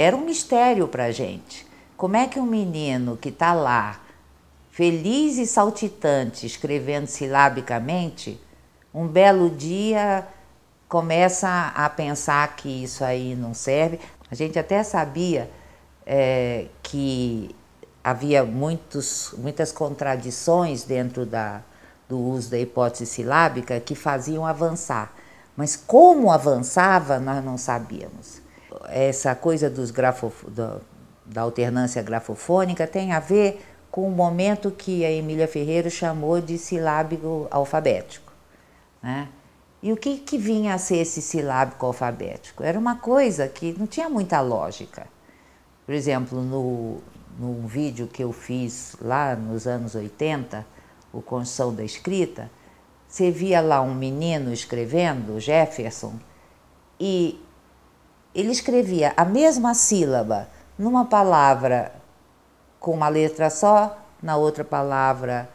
Era um mistério para a gente. Como é que um menino que está lá, feliz e saltitante, escrevendo silabicamente, um belo dia começa a pensar que isso aí não serve. A gente até sabia é, que havia muitos, muitas contradições dentro da, do uso da hipótese silábica que faziam avançar. Mas como avançava, nós não sabíamos essa coisa dos grafo, da, da alternância grafofônica tem a ver com o momento que a Emília Ferreira chamou de silábico alfabético. Né? E o que, que vinha a ser esse silábico alfabético? Era uma coisa que não tinha muita lógica. Por exemplo, no, num vídeo que eu fiz lá nos anos 80, o Construção da Escrita, você via lá um menino escrevendo, Jefferson, e ele escrevia a mesma sílaba numa palavra com uma letra só, na outra palavra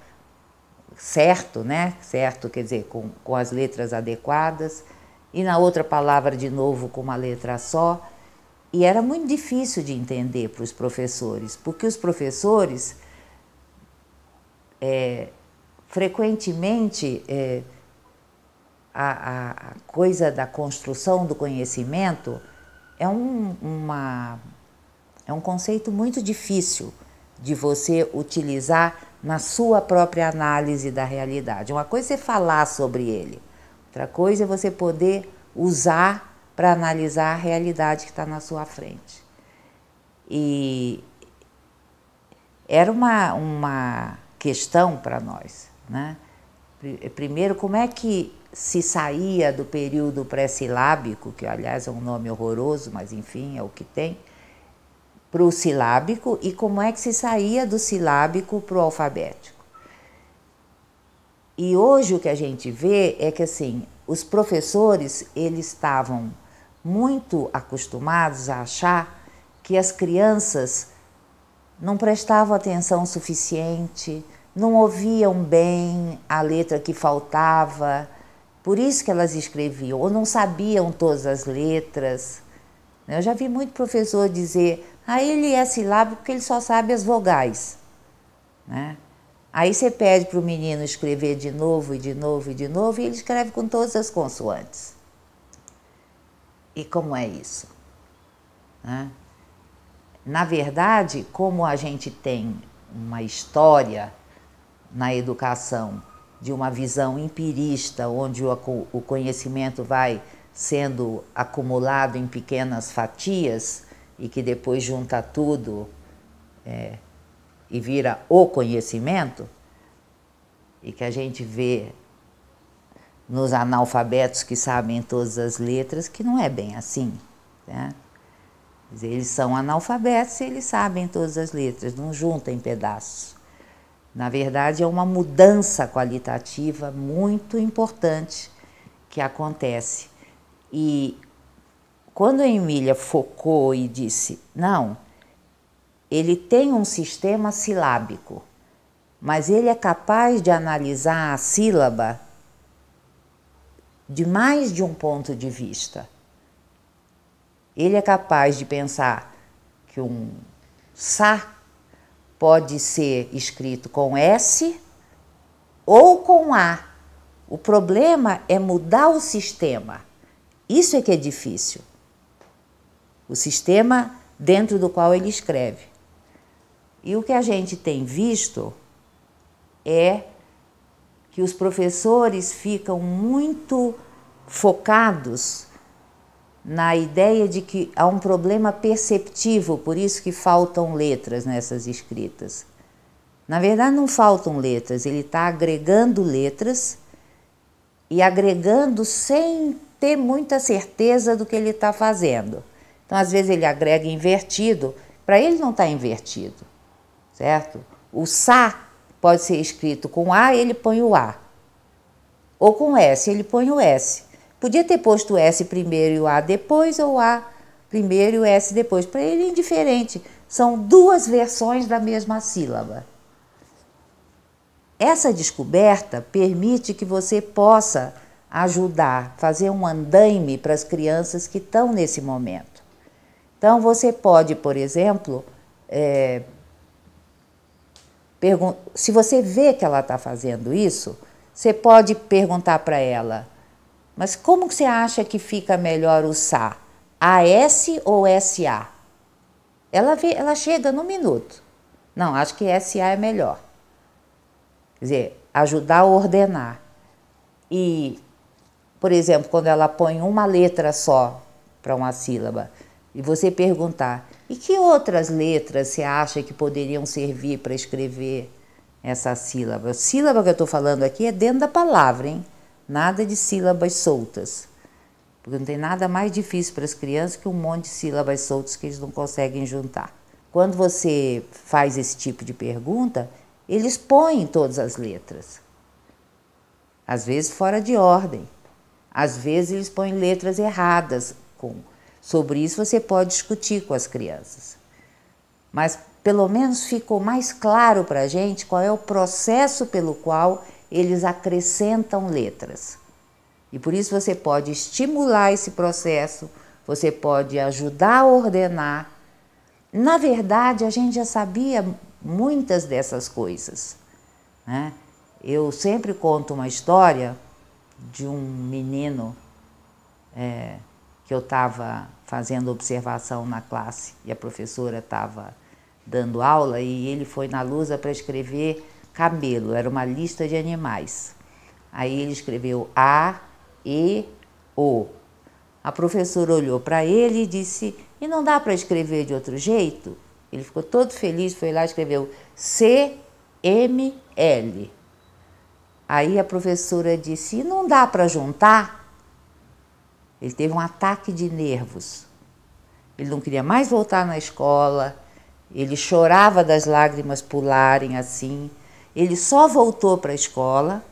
certo, né? Certo quer dizer com, com as letras adequadas, e na outra palavra de novo com uma letra só. E era muito difícil de entender para os professores, porque os professores é, frequentemente é, a, a, coisa da construção do conhecimento é um, uma, é um conceito muito difícil de você utilizar na sua própria análise da realidade. Uma coisa é falar sobre ele, outra coisa é você poder usar para analisar a realidade que está na sua frente. E era uma, uma questão para nós. Né? Primeiro, como é que se saía do período pré-silábico, que aliás é um nome horroroso, mas enfim, é o que tem, para o silábico e como é que se saía do silábico para o alfabético. E hoje o que a gente vê é que assim, os professores eles estavam muito acostumados a achar que as crianças não prestavam atenção suficiente, não ouviam bem a letra que faltava, por isso que elas escreviam, ou não sabiam todas as letras. Né? Eu já vi muito professor dizer, ah, ele é silábico porque ele só sabe as vogais. Né? Aí você pede para o menino escrever de novo e de novo e de novo, e ele escreve com todas as consoantes. E como é isso? Né? Na verdade, como a gente tem uma história na educação de uma visão empirista, onde o conhecimento vai sendo acumulado em pequenas fatias e que depois junta tudo é, e vira o conhecimento, e que a gente vê nos analfabetos que sabem todas as letras, que não é bem assim. Né? Eles são analfabetos e eles sabem todas as letras, não juntam em pedaços. Na verdade, é uma mudança qualitativa muito importante que acontece. E quando a Emília focou e disse: não, ele tem um sistema silábico, mas ele é capaz de analisar a sílaba de mais de um ponto de vista. Ele é capaz de pensar que um sa Pode ser escrito com S ou com A. O problema é mudar o sistema. Isso é que é difícil. O sistema dentro do qual ele escreve. E o que a gente tem visto é que os professores ficam muito focados na ideia de que há um problema perceptivo, por isso que faltam letras nessas escritas. Na verdade, não faltam letras, ele está agregando letras e agregando sem ter muita certeza do que ele está fazendo. Então, às vezes, ele agrega invertido, para ele não está invertido, certo? O sa pode ser escrito com A, ele põe o A, ou com S, ele põe o S. Podia ter posto o S primeiro e o A depois, ou A primeiro e o S depois. Para ele é indiferente. São duas versões da mesma sílaba. Essa descoberta permite que você possa ajudar, fazer um andaime para as crianças que estão nesse momento. Então, você pode, por exemplo, é, se você vê que ela está fazendo isso, você pode perguntar para ela: mas como você acha que fica melhor o a AS ou SA? Ela, vê, ela chega no minuto. Não, acho que SA é melhor. Quer dizer, ajudar a ordenar. E, por exemplo, quando ela põe uma letra só para uma sílaba, e você perguntar: e que outras letras você acha que poderiam servir para escrever essa sílaba? A sílaba que eu estou falando aqui é dentro da palavra, hein? Nada de sílabas soltas. Porque não tem nada mais difícil para as crianças que um monte de sílabas soltas que eles não conseguem juntar. Quando você faz esse tipo de pergunta, eles põem todas as letras. Às vezes fora de ordem. Às vezes eles põem letras erradas. Com. Sobre isso você pode discutir com as crianças. Mas pelo menos ficou mais claro para a gente qual é o processo pelo qual eles acrescentam letras. E por isso você pode estimular esse processo, você pode ajudar a ordenar. Na verdade, a gente já sabia muitas dessas coisas. Né? Eu sempre conto uma história de um menino é, que eu estava fazendo observação na classe e a professora estava dando aula e ele foi na lousa para escrever Camelo, era uma lista de animais. Aí ele escreveu A, E, O. A professora olhou para ele e disse: E não dá para escrever de outro jeito? Ele ficou todo feliz, foi lá e escreveu C, M, L. Aí a professora disse: E não dá para juntar? Ele teve um ataque de nervos. Ele não queria mais voltar na escola, ele chorava das lágrimas pularem assim. Ele só voltou para a escola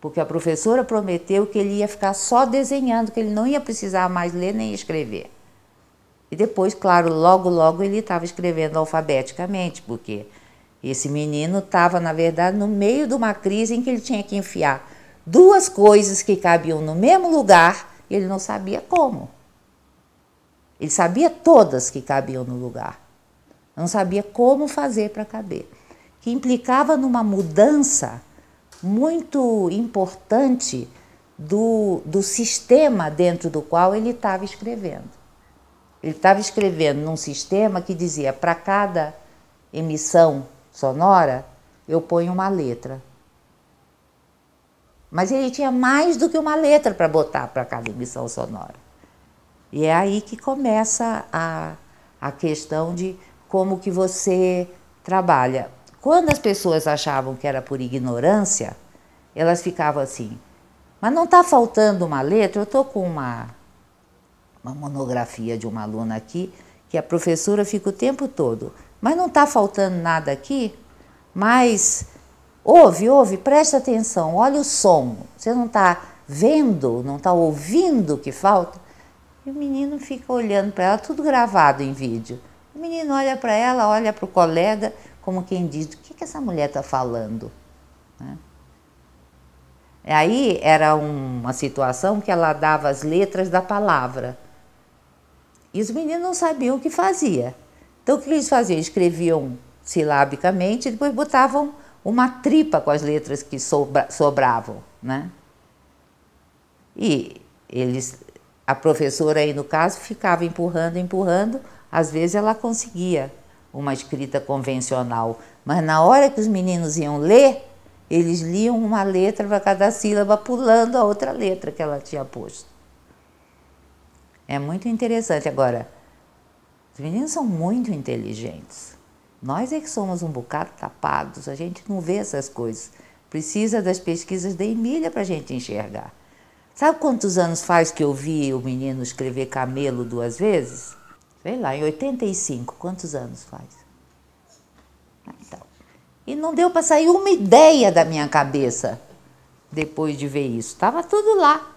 porque a professora prometeu que ele ia ficar só desenhando, que ele não ia precisar mais ler nem escrever. E depois, claro, logo logo ele estava escrevendo alfabeticamente, porque esse menino estava, na verdade, no meio de uma crise em que ele tinha que enfiar duas coisas que cabiam no mesmo lugar, e ele não sabia como. Ele sabia todas que cabiam no lugar. Não sabia como fazer para caber que implicava numa mudança muito importante do, do sistema dentro do qual ele estava escrevendo. Ele estava escrevendo num sistema que dizia: para cada emissão sonora, eu ponho uma letra. Mas ele tinha mais do que uma letra para botar para cada emissão sonora. E é aí que começa a, a questão de como que você trabalha. Quando as pessoas achavam que era por ignorância, elas ficavam assim: mas não está faltando uma letra? Eu estou com uma, uma monografia de uma aluna aqui, que a professora fica o tempo todo, mas não está faltando nada aqui? Mas ouve, ouve, presta atenção, olha o som. Você não está vendo, não está ouvindo o que falta? E o menino fica olhando para ela, tudo gravado em vídeo. O menino olha para ela, olha para o colega como quem diz, o que, que essa mulher está falando? Né? Aí era uma situação que ela dava as letras da palavra. E os meninos não sabiam o que fazia. Então o que eles faziam? Escreviam silabicamente e depois botavam uma tripa com as letras que sobra, sobravam, né? E eles, a professora aí no caso, ficava empurrando, empurrando, às vezes ela conseguia uma escrita convencional, mas na hora que os meninos iam ler, eles liam uma letra para cada sílaba, pulando a outra letra que ela tinha posto. É muito interessante. Agora, os meninos são muito inteligentes. Nós é que somos um bocado tapados, a gente não vê essas coisas. Precisa das pesquisas da Emília para a gente enxergar. Sabe quantos anos faz que eu vi o menino escrever camelo duas vezes? Vem lá, em 85, quantos anos faz? Ah, então, e não deu para sair uma ideia da minha cabeça depois de ver isso. Estava tudo lá.